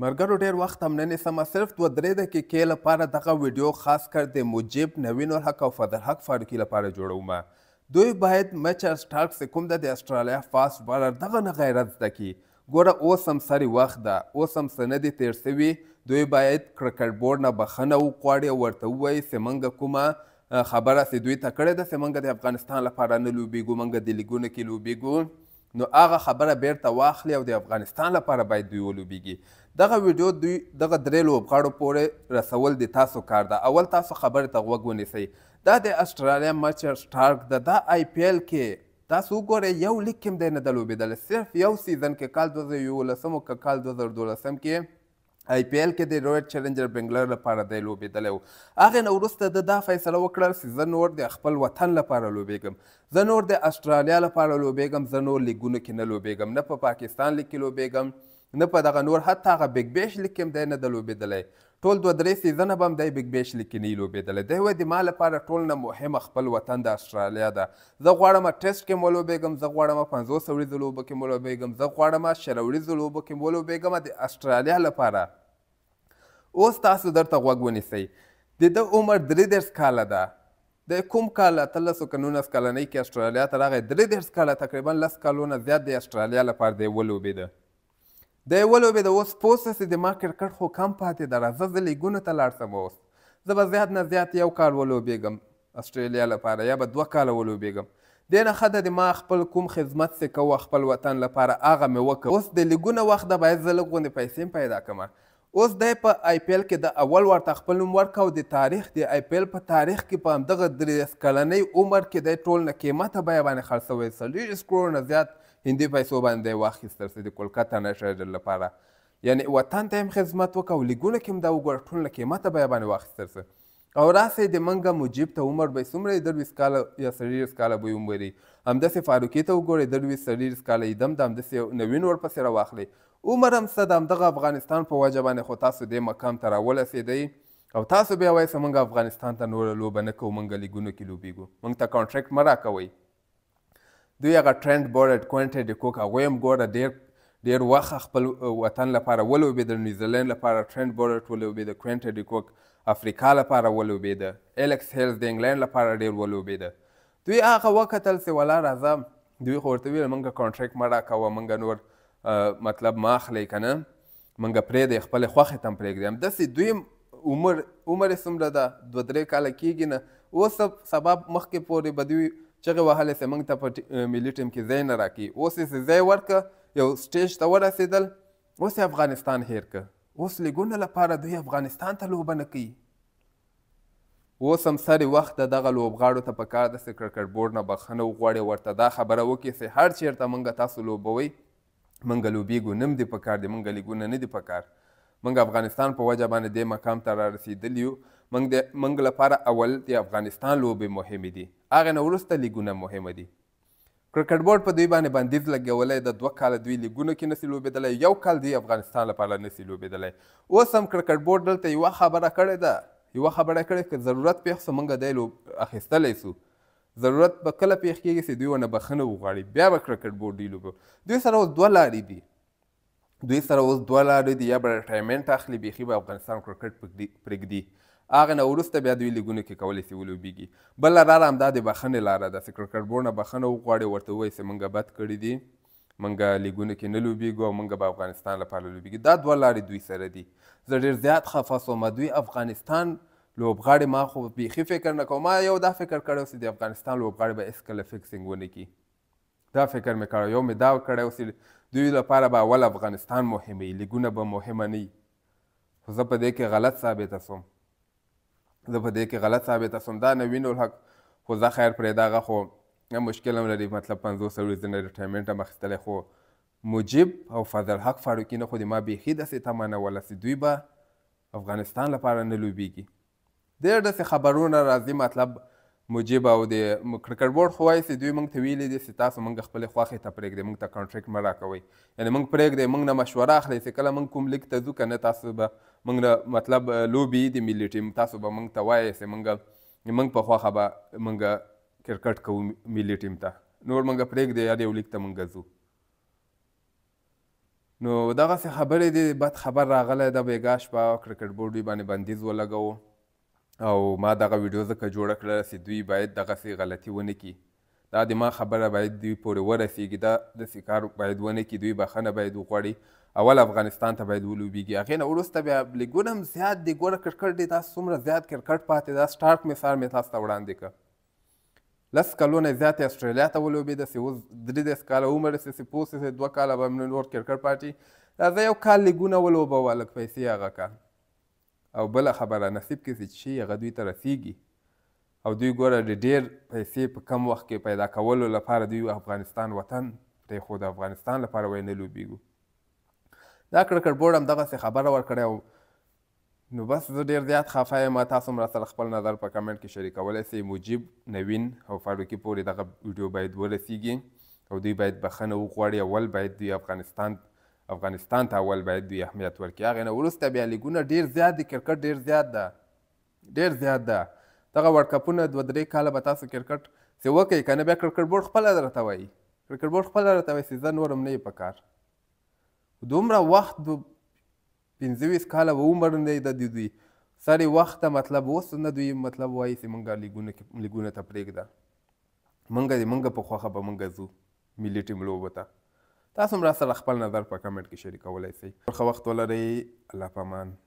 مرګرو ډیر وخت هم نه سم صرف دوه درې دقیقې لپاره دغه ویډیو خاص کر د مجیب نوین الحق او فضل حق فاروقي لپاره جوړوم دوی باید مچر سټارک سکوم د استرالیا فاست بالر دغه نه غیرت زده کی ګوره اوس هم سری وخت ده اوس هم څه نه دي تیر سوي دوی باید کرکټ بورډ نه بخښنه وغواړي او ورته ووایي چې موږ کومه خبره چې دوی ته کړې ده چې موږ د افغانستان لپاره نه لوبیږو موږ د لیګونو کې لوبیږو نو هغه خبره بیرته واخلي او د افغانستان لپاره باید دوی ولوبیږي دغه ویډیو دوی دغه درې لوبغاړو پورې رسول د تاسو کار ده اول تاسو خبرې ته غوږ ونیسئ دا د استرالیا مچر سټارک ده دا آی پی ایل کې تاسو وګورئ یو لیک هم دی نه ده لوبېدلی صرف یو سیزن کې کال دوه زره یولسم او که کال دوه زره دولسم کې آی پی ایل کې د رویټ چیلنجر بنگلور لپاره دی لوبېدلی و هغې نه وروسته د دا فیصله وکړل چې زه نور د خپل وطن لپاره لوبېږم زه نور د استرالیا لپاره لوبېږم زه نور لیګونو کې نه لوبېږم نه په پاکستان لیګ کې لوبېږم نه په دغه نور حتی هغه بیګ بیش لیګ کې هم دی نه ده لوبېدلی ټول دوه درې سیزنه به هم دی بیګ بیش لیګ کې نه یي لوبېدلی دی وایي ما لپاره ټول نه مهمه خپل وطن د استرالیا ده زه غواړم ټیسټ کې م ولوبېږم زه غواړم پنځوس ورځو لوبو کې م ولوبېږم زه غواړم شل ورځو لوبو کې م ولوبېږم د استرالیا لپاره اوس تاسو درته غوږ ونیسئ د ده عمر درې دېرش کاله ده د کوم کال اتلسو که نولس کلنۍ کې استرالیا ته راغی درې دېرش کاله تقریبا لس کالونه زیات د استرالیا لپاره دی ولوبېده دی ولوبېده اوس پوه سه چې زما کرکټ خو کم پاتې ده راځه زه لیګونو ته لاړ سم اوس زه به زیات نه زیات یو کال ولوبېږم استرالیا لپاره یا به دوه کاله ولوبېږم دې نه ښه ده د ما خپل کوم خدمت چې کوه خپل وطن لپاره هغه مې وکړه اوس د لیګونه وخت ده باید زه لږ غوندې پیسې پیدا کړم اوس دی په آی پی ایل کې د اول ورته خپل نوم ورکاو د تاریخ د آی پی ایل په تاریخ کې په همدغه درېس کلنۍ عمر کې دی ټول نه قیمته بیه باندې خرڅ سوی څلېږ کروړ نه زیات هندي پیسو باندې دی واخیست تر څه د کولکته نشهډل لپاره یعنی وطن ته هم خدمت وکړه او لیګونه کې هم دا وګوره ټول نه قیمته بیه باندې واخیست تر څه او راسې د منګه مجیب ته عمر به څومره درویس کاله یا څلېږ کاله به یې عمر همداسې فاروقي ته وګورئ درویس څلېږ کاله یې دم د همداسې نوین ورپسې راواخلئ عمر هم څه د همدغه افغانستان په وجه باندې خو تاسو دې مقام ته راورسېدئ او تاسو بیا وایي موږ افغانستان ته نوره لوبه نه کوو موږ لیګونو کې لوبېږو موږ ته کانټرکټ مه راکوئ دوی هغه ټرند بورډ کوینټې ډیکوک هغوی هم ګوره ډېر ډېر وخت خپل وطن لپاره ولوبېده نیوزیلند لپاره ټرند بورډ ولوبېده کوینټې ډیکوک افریقا لپاره ولوبېده الکس هیلز د انګلند لپاره ډېر ولوبېده دوی هغه وکتل چې ولا راځه دوی خو ورته وویل موږ کانټرکټ مه راکوه موږ نور مطلب ما اخلي کنه منګه پرې د خپل خوخه تم پرې ګریم د سي دویم عمر عمر سمره ده دو درې کال کېږي نه اوس سبب مخکې پورې بدوي چغه وهله سمنګ ته په ملي ټیم کې زین راکی اوس یې زې ورک یو سټیج ته ورسېدل اوس افغانستان هیر ک اوس لګونه لپاره دوی افغانستان ته لوب نه کوي اوس هم ساري وخت دغه لوبغاړو ته په کار د کرکټ بورډ نه بخنه وغواړي ورته دا خبره وکړي چې هر چیرته مونږ تاسو لوبوي منګه لوبېږو نه م دې په کار دی منګه لیګونه نه دي په کار منګ افغانستان په وجه باندې دې مقام ته را رسېدلی یو منګ د منګ لپاره اول د افغانستان لوبې مهمې دي هغه نه وروسته لیګونه مهمه دي کرکټ بورډ په دوی باندې بندیز لګولی د دوه کاله دوی لیګونو کې نسي لوبېدلی یو کال دوی افغانستان لپاره نسي لوبېدلی اوس هم کرکټ بورډ دلته یوه خبره کړې ده یوه خبره کړې که ضرورت پېښ سو موږ دی اخیستلی سو ضرورت به کله پیښ کېږي چې دوی ونه بخښنه وغواړي بیا به کرکټ بورډ دوی لوبه دوی سره اوس دوه لارې دي دوی سره اوس دوه لارې دي یا به ریټایرمنټ اخلي بیخي به افغانستان کرکټ پرېږدي هغه نه وروسته بیا دوی لیګونو کې کولی سي ولوبېږي بل لاره همدا د بخښنې لاره ده چې کرکټ بورډ نه بخښنه وغواړي ورته ووایي چې موږ بد کړي دي منګه لیګونه کې نه لوبېږو او منګه به افغانستان لپاره لوبېږو دا دوه لارې دوی سره دي زه ډېر زیات خفه سوم دوی افغانستان لوبغاړي ما خو بیخي فکر نه کوم ما یو دا فکر کړی چې د افغانستان لوبغاړي به هیڅکله فکسینګ ونه کړي دا فکر مې کړی یو مې دا کړی چې دوی لپاره به اول افغانستان مهم وي لیګونه به مهمه نه وي خو زه په دې کې غلط ثابته سوم زه په دې کې غلط ثابته سوم دا نوین الحق خو زه خیر پرې دغه خو نه مشکل هم لري مطلب پنځوس ورځې نه ریټایرمنټ هم اخیستلی خو مجیب او فضل حق فاروقي نه خو د ما بیخي داسې تمه نه وله دوی به افغانستان لپاره نه لوبیږي ډېر داسې خبرونه راځي مطلب مجیب او د کرکټ بورډ خو وایي دوی موږ ته ویلي دي چې تاسو موږ خپلې خواښې ته پرېږدئ موږ ته کانټریکټ مه راکوئ یعنې موږ پرېږدئ موږ نه مشوره اخلئ چې کله موږ کوم لیګ ته ځو که نه تاسو به موږ نه مطلب لوبې د ملي ټیم تاسو به موږ ته وایئ چې موږ موږ په خواښه به موږ کرکټ کوو ملي ټیم ته نور موږ پرېږدئ یار یو لیګ ته موږ ځو نو دغسې خبرې دي بد خبر راغلی د بیګا شپه کرکټ بورډ دوی باندې بندیز ولګوو او ما دغه ویډیو ځکه جوړه کړه چې دوی باید دغسې غلطي ونه کړي دا د ما خبره باید دوی پورې ورسیږي دا داسې کار باید ونه کړي دوی بخښنه باید وغواړي اول افغانستان ته باید ولوبېږي هغې نه وروسته بیا لیګونه هم زیات دی ګوره کرکټ دی تاسو څومره زیات کرکټ پاتې دا سټارک مثال مې تاسو ته وړاندې کړه لس کلونه زیات استرالیا ته ولوبېده چې اوس درې دېرش کاله عمر سې چې پوه سې دوه کاله به مې نور کرکټ پاتې زه یو کال لیګونه ولوبه لږ پیسې هغه کال او بل خبره نصیب کې چې شي هغه دوی ته رسیږي او دوی ګوره د ډیر پیسې په کم وخت کې پیدا کولو لپاره دوی افغانستان وطن پرې خو د افغانستان لپاره وای نه لوبېږو دا کرکټ بورډ هم دغسې خبره ورکړې او نو بس زه ډېر زیات خفه یم تاسو هم راسره خپل نظر په کمنټ کې شریکولی سئ مجیب نوین او فاروقي پورې دغه ویډیو باید ورسیږي او دوی باید بخښنه وغواړي اول باید دوی افغانستان افغانستان ته اول باید دوی اهمیت ورکړي هغې نه وروسته بیا لیګونه ډېر زیات دي کرکټ ډېر زیات ده ډېر زیات ده دغه ورکپونه دوه درې کاله به تاسو کرکټ سې وکړئ که نه بیا کرکټ بورډ خپله درته وایي کرکټ بورډ خپله درته وایي چې زه نور هم نه یې په کار دومره وخت دو پنځه ویشت کاله به عمر نه دی د دوی سر وخته مطلب اوس نه دوی مطلب وایي چې مونږ لیګونه لیګونه ته پرېږده مونږ د مونږ په خوښه به مونږ ځو ملي ټیم لوبو ته تاسو هم راسره خپل نظر په کمنټ کې شریکولی سئ ښه وخت ولرئ الله په امان